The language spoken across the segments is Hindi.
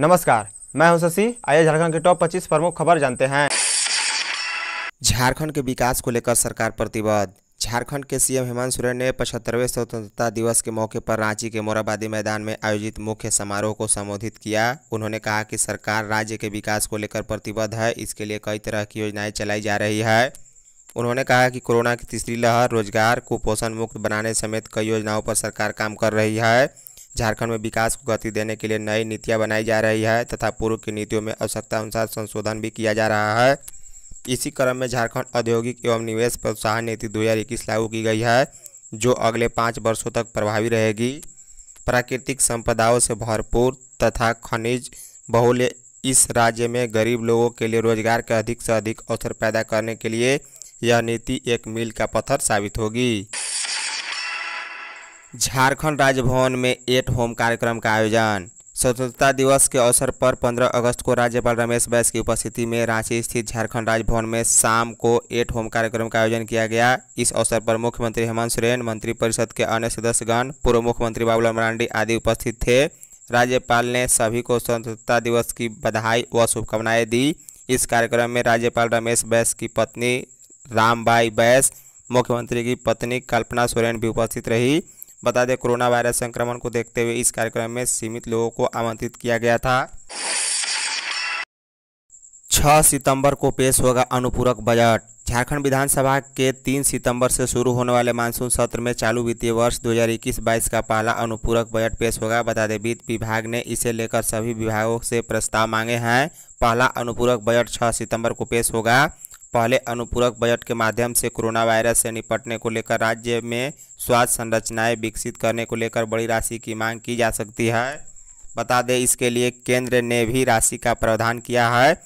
नमस्कार मैं हूं शशि आइए झारखंड के टॉप 25 प्रमुख खबर जानते हैं झारखंड के विकास को लेकर सरकार प्रतिबद्ध झारखंड के सीएम हेमंत सोरेन ने पचहत्तरवें स्वतंत्रता दिवस के मौके पर रांची के मोराबादी मैदान में आयोजित मुख्य समारोह को संबोधित किया उन्होंने कहा कि सरकार राज्य के विकास को लेकर प्रतिबद्ध है इसके लिए कई तरह की योजनाएं चलाई जा रही है उन्होंने कहा कि कोरोना की तीसरी लहर रोजगार को पोषण मुक्त बनाने समेत कई योजनाओं पर सरकार काम कर रही है झारखंड में विकास को गति देने के लिए नई नीतियां बनाई जा रही है तथा पूर्व की नीतियों में आवश्यकता अनुसार संशोधन भी किया जा रहा है इसी क्रम में झारखंड औद्योगिक एवं निवेश प्रोत्साहन नीति दो लागू की गई है जो अगले पाँच वर्षों तक प्रभावी रहेगी प्राकृतिक संपदाओं से भरपूर तथा खनिज बहुल्य इस राज्य में गरीब लोगों के लिए रोजगार के अधिक से अधिक अवसर पैदा करने के लिए यह नीति एक मील का पत्थर साबित होगी झारखंड राजभवन में एट होम कार्यक्रम का आयोजन स्वतंत्रता दिवस के अवसर पर 15 अगस्त को राज्यपाल रमेश बैस की उपस्थिति में रांची स्थित झारखंड राजभवन में शाम को एट होम कार्यक्रम का आयोजन किया गया इस अवसर पर मुख्यमंत्री हेमंत सोरेन मंत्रिपरिषद के अन्य सदस्यगण पूर्व मुख्यमंत्री बाबूलाल मरांडी आदि उपस्थित थे राज्यपाल ने सभी को स्वतंत्रता दिवस की बधाई व शुभकामनाएं दी इस कार्यक्रम में राज्यपाल रमेश बैस की पत्नी रामबाई बैस मुख्यमंत्री की पत्नी कल्पना सोरेन भी उपस्थित रही बता दें कोरोना वायरस संक्रमण को देखते हुए इस कार्यक्रम में सीमित लोगों को आमंत्रित किया गया था 6 सितंबर को पेश होगा अनुपूरक बजट झारखंड विधानसभा के 3 सितंबर से शुरू होने वाले मानसून सत्र में चालू वित्तीय वर्ष 2021-22 का पहला अनुपूरक बजट पेश होगा बता दें वित्त विभाग ने इसे लेकर सभी विभागों से प्रस्ताव मांगे हैं पहला अनुपूरक बजट 6 सितंबर को पेश होगा पहले अनुपूरक बजट के माध्यम से कोरोना वायरस से निपटने को लेकर राज्य में स्वास्थ्य संरचनाएं विकसित करने को लेकर बड़ी राशि की मांग की जा सकती है बता दें इसके लिए केंद्र ने भी राशि का प्रावधान किया है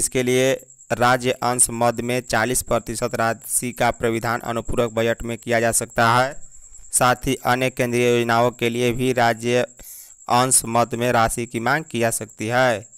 इसके लिए राज्य अंश मद में 40 प्रतिशत राशि का प्राविधान अनुपूरक बजट में किया जा सकता है साथ ही अन्य केंद्रीय योजनाओं के लिए भी राज्य अंश मद में राशि की मांग की जा सकती है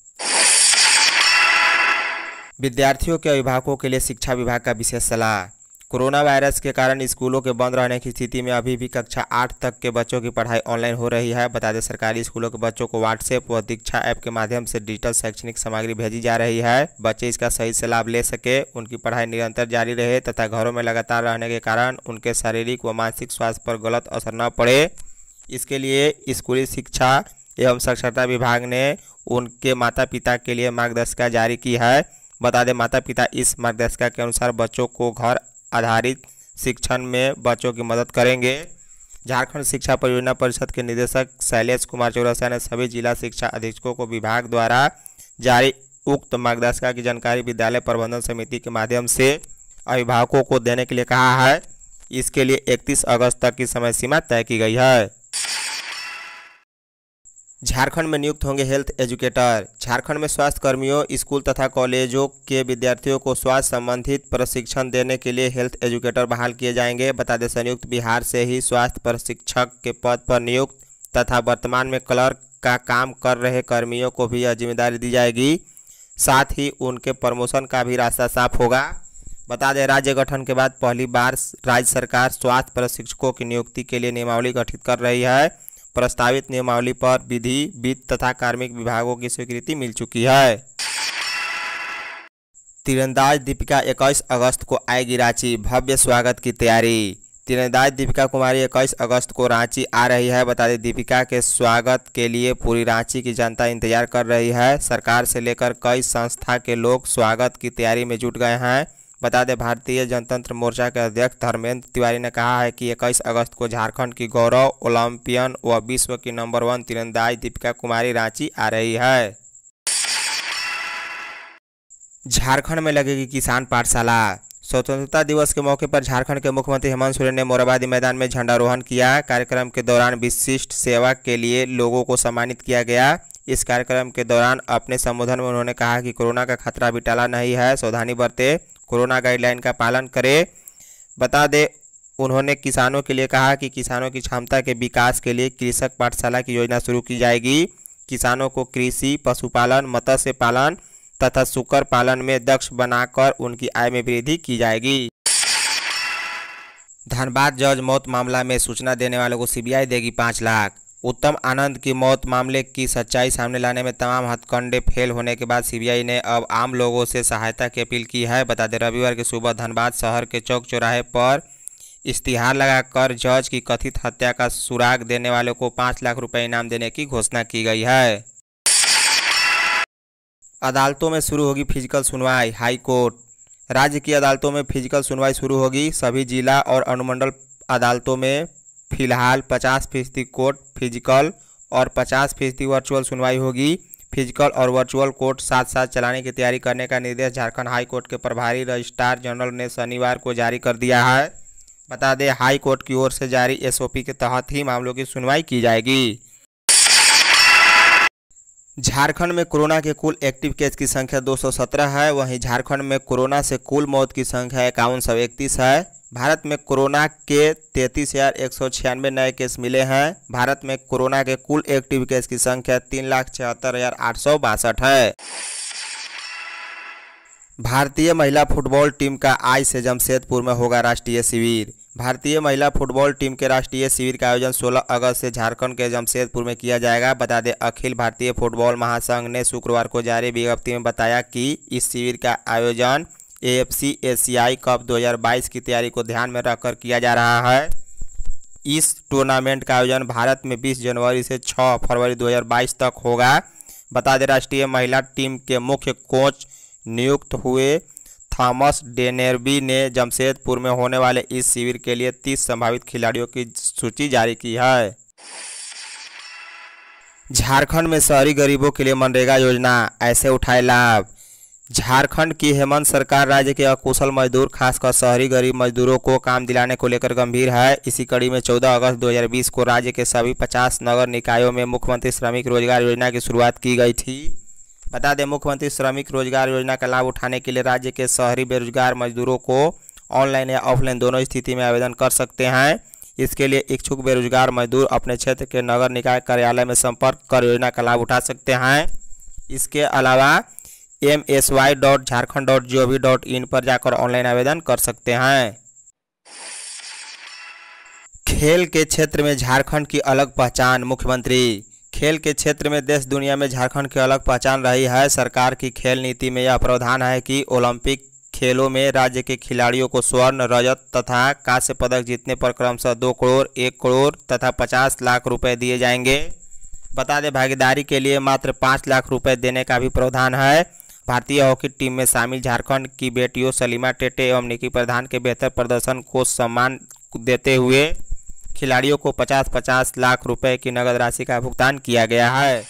विद्यार्थियों के अभिभावकों के लिए शिक्षा विभाग का विशेष सलाह कोरोना वायरस के कारण स्कूलों के बंद रहने की स्थिति में अभी भी कक्षा आठ तक के बच्चों की पढ़ाई ऑनलाइन हो रही है बता दें सरकारी स्कूलों के बच्चों को व्हाट्सएप व दीक्षा ऐप के माध्यम से डिजिटल शैक्षणिक सामग्री भेजी जा रही है बच्चे इसका सही से लाभ ले सके उनकी पढ़ाई निरंतर जारी रहे तथा घरों में लगातार रहने के कारण उनके शारीरिक व मानसिक स्वास्थ्य पर गलत असर न पड़े इसके लिए स्कूली शिक्षा एवं साक्षरता विभाग ने उनके माता पिता के लिए मार्गदर्शिका जारी की है बता दें माता पिता इस मार्गदर्शिका के अनुसार बच्चों को घर आधारित शिक्षण में बच्चों की मदद करेंगे झारखंड शिक्षा परियोजना परिषद के निदेशक शैलेश कुमार चौरसा ने सभी जिला शिक्षा अधीक्षकों को विभाग द्वारा जारी उक्त मार्गदर्शिका की जानकारी विद्यालय प्रबंधन समिति के माध्यम से अभिभावकों को देने के लिए कहा है इसके लिए 31 अगस्त तक की समय सीमा तय की गई है झारखंड में नियुक्त होंगे हेल्थ एजुकेटर झारखंड में स्वास्थ्य कर्मियों स्कूल तथा कॉलेजों के विद्यार्थियों को स्वास्थ्य संबंधित प्रशिक्षण देने के लिए हेल्थ एजुकेटर बहाल किए जाएंगे बता दें संयुक्त बिहार से ही स्वास्थ्य प्रशिक्षक के पद पर नियुक्त तथा वर्तमान में क्लर्क का काम कर रहे कर्मियों को भी यह जिम्मेदारी दी जाएगी साथ ही उनके प्रमोशन का भी रास्ता साफ होगा बता दें राज्य गठन के बाद पहली बार राज्य सरकार स्वास्थ्य प्रशिक्षकों की नियुक्ति के लिए नियमावली गठित कर रही है प्रस्तावित नियमावली पर विधि वित्त तथा कार्मिक विभागों की स्वीकृति मिल चुकी है तीरंदाज दीपिका 21 अगस्त को आएगी रांची भव्य स्वागत की तैयारी तीरंदाज दीपिका कुमारी 21 अगस्त को रांची आ रही है बता दें दीपिका के स्वागत के लिए पूरी रांची की जनता इंतजार कर रही है सरकार से लेकर कई संस्था के लोग स्वागत की तैयारी में जुट गए हैं बता दें भारतीय जनतंत्र मोर्चा के अध्यक्ष धर्मेंद्र तिवारी ने कहा है कि 21 अगस्त को झारखंड की गौरव ओलंपियन व विश्व की नंबर वन तीरंदाज दीपिका कुमारी रांची आ रही है झारखंड में लगेगी किसान पाठशाला स्वतंत्रता दिवस के मौके पर झारखंड के मुख्यमंत्री हेमंत सोरेन ने मोराबादी मैदान में झंडारोहण किया कार्यक्रम के दौरान विशिष्ट सेवा के लिए लोगों को सम्मानित किया गया इस कार्यक्रम के दौरान अपने संबोधन में उन्होंने कहा कि कोरोना का खतरा भी टाला नहीं है सावधानी बरते कोरोना गाइडलाइन का पालन करे बता दे उन्होंने किसानों के लिए कहा कि किसानों की क्षमता के विकास के लिए कृषक पाठशाला की योजना शुरू की जाएगी किसानों को कृषि पशुपालन मत्स्य पालन तथा सुकर पालन में दक्ष बनाकर उनकी आय में वृद्धि की जाएगी धनबाद जज मौत मामला में सूचना देने वालों को सीबीआई देगी पाँच लाख उत्तम आनंद की मौत मामले की सच्चाई सामने लाने में तमाम हथकंडे फेल होने के बाद सीबीआई ने अब आम लोगों से सहायता की अपील की है बता दें रविवार की सुबह धनबाद शहर के चौक चौराहे पर इश्तिहार लगाकर जज की कथित हत्या का सुराग देने वालों को पाँच लाख रुपए इनाम देने की घोषणा की गई है अदालतों में शुरू होगी फिजिकल सुनवाई हाईकोर्ट राज्य की अदालतों में फिजिकल सुनवाई शुरू होगी सभी जिला और अनुमंडल अदालतों में फिलहाल पचास फीसदी कोर्ट फिजिकल और पचास फीसदी वर्चुअल सुनवाई होगी फिजिकल और वर्चुअल कोर्ट साथ साथ चलाने की तैयारी करने का निर्देश झारखंड हाई कोर्ट के प्रभारी रजिस्ट्रार जनरल ने शनिवार को जारी कर दिया है बता दें हाई कोर्ट की ओर से जारी एसओपी के तहत ही मामलों की सुनवाई की जाएगी झारखंड में कोरोना के कुल एक्टिव केस की संख्या 217 है वहीं झारखंड में कोरोना से कुल मौत की संख्या इक्यावन सौ इकतीस है भारत में कोरोना के तैतीस हजार एक सौ छियानवे नए केस मिले हैं भारत में कोरोना के कुल एक्टिव केस की संख्या तीन लाख छिहत्तर हजार आठ सौ बासठ है भारतीय महिला फुटबॉल टीम का आज से जमशेदपुर में होगा राष्ट्रीय शिविर भारतीय महिला फुटबॉल टीम के राष्ट्रीय शिविर का आयोजन 16 अगस्त से झारखंड के जमशेदपुर में किया जाएगा बता दें अखिल भारतीय फुटबॉल महासंघ ने शुक्रवार को जारी विज्ञप्ति में बताया कि इस शिविर का आयोजन ए एशियाई कप 2022 की तैयारी को ध्यान में रखकर किया जा रहा है इस टूर्नामेंट का आयोजन भारत में 20 जनवरी से 6 फरवरी 2022 तक होगा बता दें राष्ट्रीय महिला टीम के मुख्य कोच नियुक्त हुए थॉमस डेनेरबी ने जमशेदपुर में होने वाले इस शिविर के लिए 30 संभावित खिलाड़ियों की सूची जारी की है झारखंड में शहरी गरीबों के लिए मनरेगा योजना ऐसे उठाए लाभ झारखंड की हेमंत सरकार राज्य के अकुशल मजदूर खासकर शहरी गरीब मजदूरों को काम दिलाने को लेकर गंभीर है इसी कड़ी में 14 अगस्त 2020 को राज्य के सभी 50 नगर निकायों में मुख्यमंत्री श्रमिक रोजगार योजना की शुरुआत की गई थी बता दें मुख्यमंत्री श्रमिक रोजगार योजना का लाभ उठाने के लिए राज्य के शहरी बेरोजगार मजदूरों को ऑनलाइन या ऑफलाइन दोनों स्थिति में आवेदन कर सकते हैं इसके लिए इच्छुक बेरोजगार मजदूर अपने क्षेत्र के नगर निकाय कार्यालय में संपर्क कर योजना का लाभ उठा सकते हैं इसके अलावा M S Y dot Jharkhand dot G O V dot in पर जाकर ऑनलाइन आवेदन कर सकते हैं खेल के क्षेत्र में झारखंड की अलग पहचान मुख्यमंत्री खेल के क्षेत्र में देश दुनिया में झारखंड की अलग पहचान रही है सरकार की खेल नीति में यह प्रावधान है कि ओलंपिक खेलों में राज्य के खिलाड़ियों को स्वर्ण रजत तथा कांस्य पदक जीतने पर क्रमशः दो करोड़ एक करोड़ तथा पचास लाख रुपए दिए जाएंगे बता दें भागीदारी के लिए मात्र पाँच लाख रुपए देने का भी प्रावधान है भारतीय हॉकी टीम में शामिल झारखंड की बेटियों सलीमा टेटे एवं निकी प्रधान के बेहतर प्रदर्शन को सम्मान देते हुए खिलाड़ियों को 50-50 लाख रुपए की नगद राशि का भुगतान किया गया है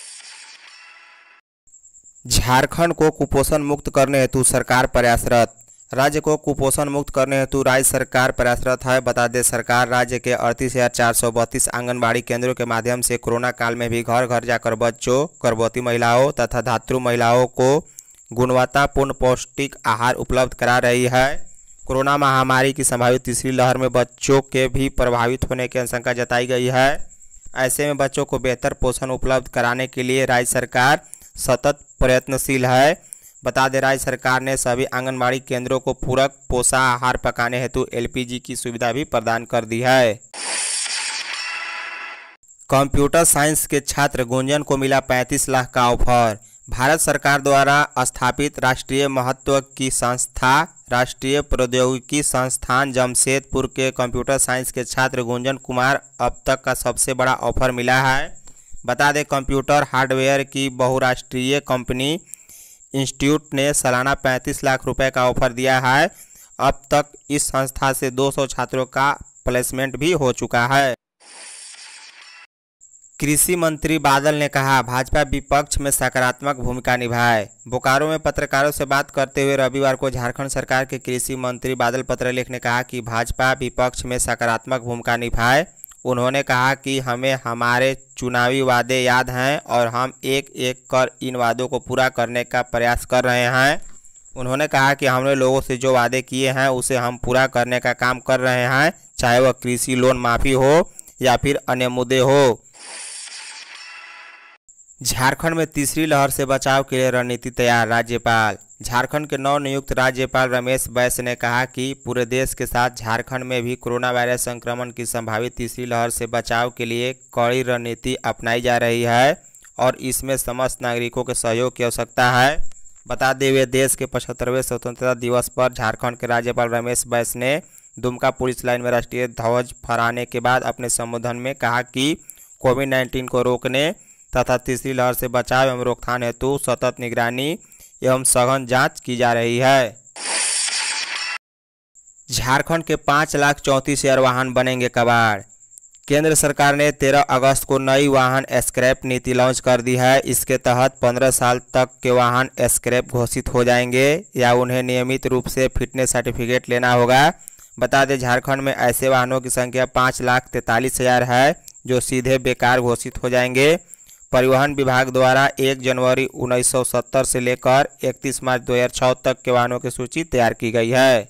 झारखंड को कुपोषण मुक्त करने हेतु सरकार प्रयासरत राज्य को कुपोषण मुक्त करने हेतु राज्य सरकार प्रयासरत है बता दें सरकार राज्य के अड़तीस हज़ार चार सौ बत्तीस आंगनबाड़ी केंद्रों के माध्यम से कोरोना काल में भी घर घर जाकर बच्चों गर्भवती महिलाओं तथा धातृ महिलाओं को गुणवत्तापूर्ण पौष्टिक आहार उपलब्ध करा रही है कोरोना महामारी की संभावित तीसरी लहर में बच्चों के भी प्रभावित होने की आशंका जताई गई है ऐसे में बच्चों को बेहतर पोषण उपलब्ध कराने के लिए राज्य सरकार सतत प्रयत्नशील है बता दें राज्य सरकार ने सभी आंगनबाड़ी केंद्रों को पूरक पोषा आहार पकाने हेतु एलपीजी की सुविधा भी प्रदान कर दी है कंप्यूटर साइंस के छात्र गुंजन को मिला 35 लाख का ऑफर भारत सरकार द्वारा स्थापित राष्ट्रीय महत्व की संस्था राष्ट्रीय प्रौद्योगिकी संस्थान जमशेदपुर के कंप्यूटर साइंस के छात्र गुंजन कुमार अब तक का सबसे बड़ा ऑफर मिला है बता दें कंप्यूटर हार्डवेयर की बहुराष्ट्रीय कंपनी इंस्टीट्यूट ने सालाना 35 लाख रुपए का ऑफर दिया है अब तक इस संस्था से 200 छात्रों का प्लेसमेंट भी हो चुका है कृषि मंत्री बादल ने कहा भाजपा विपक्ष में सकारात्मक भूमिका निभाए बोकारो में पत्रकारों से बात करते हुए रविवार को झारखंड सरकार के कृषि मंत्री बादल पत्रलेख ने कहा कि भाजपा विपक्ष में सकारात्मक भूमिका निभाए उन्होंने कहा कि हमें हमारे चुनावी वादे याद हैं और हम एक एक कर इन वादों को पूरा करने का प्रयास कर रहे हैं उन्होंने कहा कि हमने लोगों से जो वादे किए हैं उसे हम पूरा करने का काम कर रहे हैं चाहे वह कृषि लोन माफ़ी हो या फिर अन्य मुद्दे हो झारखंड में तीसरी लहर से बचाव के लिए रणनीति तैयार राज्यपाल झारखंड के नवनियुक्त राज्यपाल रमेश बैस ने कहा कि पूरे देश के साथ झारखंड में भी कोरोना वायरस संक्रमण की संभावित तीसरी लहर से बचाव के लिए कड़ी रणनीति अपनाई जा रही है और इसमें समस्त नागरिकों के सहयोग की आवश्यकता है बता दें हुए देश के पचहत्तरवें स्वतंत्रता दिवस पर झारखंड के राज्यपाल रमेश बैस ने दुमका पुलिस लाइन में राष्ट्रीय ध्वज फहराने के बाद अपने संबोधन में कहा कि कोविड नाइन्टीन को रोकने तथा तीसरी लहर से बचाव एवं रोकथाम हेतु सतत निगरानी एवं सघन जांच की जा रही है झारखंड के पाँच लाख चौंतीस एयर वाहन बनेंगे कबाड़ केंद्र सरकार ने 13 अगस्त को नई वाहन स्क्रैप नीति लॉन्च कर दी है इसके तहत 15 साल तक के वाहन स्क्रैप घोषित हो जाएंगे या उन्हें नियमित रूप से फिटनेस सर्टिफिकेट लेना होगा बता दें झारखंड में ऐसे वाहनों की संख्या पाँच लाख तैंतालीस हज़ार है जो सीधे बेकार घोषित हो जाएंगे परिवहन विभाग द्वारा 1 जनवरी 1970 से लेकर 31 मार्च 2006 तक के वाहनों की सूची तैयार की गई है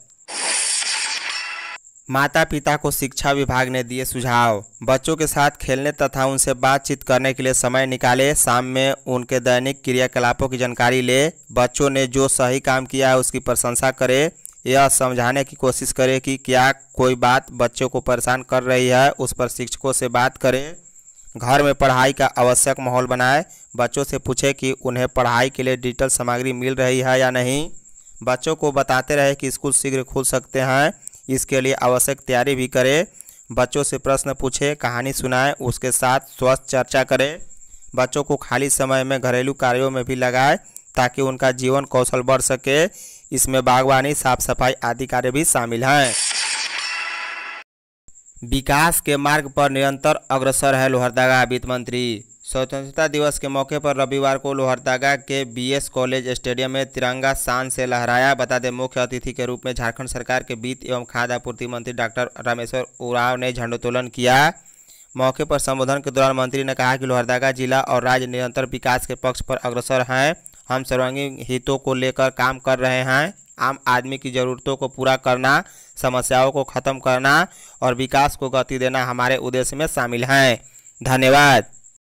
माता पिता को शिक्षा विभाग ने दिए सुझाव बच्चों के साथ खेलने तथा उनसे बातचीत करने के लिए समय निकाले शाम में उनके दैनिक क्रियाकलापों की जानकारी ले बच्चों ने जो सही काम किया है उसकी प्रशंसा करे यह समझाने की कोशिश करें कि क्या कोई बात बच्चों को परेशान कर रही है उस पर शिक्षकों से बात करें घर में पढ़ाई का आवश्यक माहौल बनाए बच्चों से पूछें कि उन्हें पढ़ाई के लिए डिजिटल सामग्री मिल रही है या नहीं बच्चों को बताते रहे कि स्कूल शीघ्र खुल सकते हैं इसके लिए आवश्यक तैयारी भी करें बच्चों से प्रश्न पूछें कहानी सुनाएं उसके साथ स्वस्थ चर्चा करें बच्चों को खाली समय में घरेलू कार्यों में भी लगाएं ताकि उनका जीवन कौशल बढ़ सके इसमें बागवानी साफ सफाई आदि कार्य भी शामिल हैं विकास के मार्ग पर निरंतर अग्रसर है लोहरदगा वित्त मंत्री स्वतंत्रता दिवस के मौके पर रविवार को लोहरदगा के बीएस कॉलेज स्टेडियम में तिरंगा शान से लहराया बता दें मुख्य अतिथि के रूप में झारखंड सरकार के वित्त एवं खाद्य आपूर्ति मंत्री डॉक्टर रामेश्वर उराव ने झंडोत्तोलन किया मौके पर संबोधन के दौरान मंत्री ने कहा कि लोहरदगा जिला और राज्य निरंतर विकास के पक्ष पर अग्रसर हैं हम सर्वांगीण हितों को लेकर काम कर रहे हैं आम आदमी की ज़रूरतों को पूरा करना समस्याओं को ख़त्म करना और विकास को गति देना हमारे उद्देश्य में शामिल हैं धन्यवाद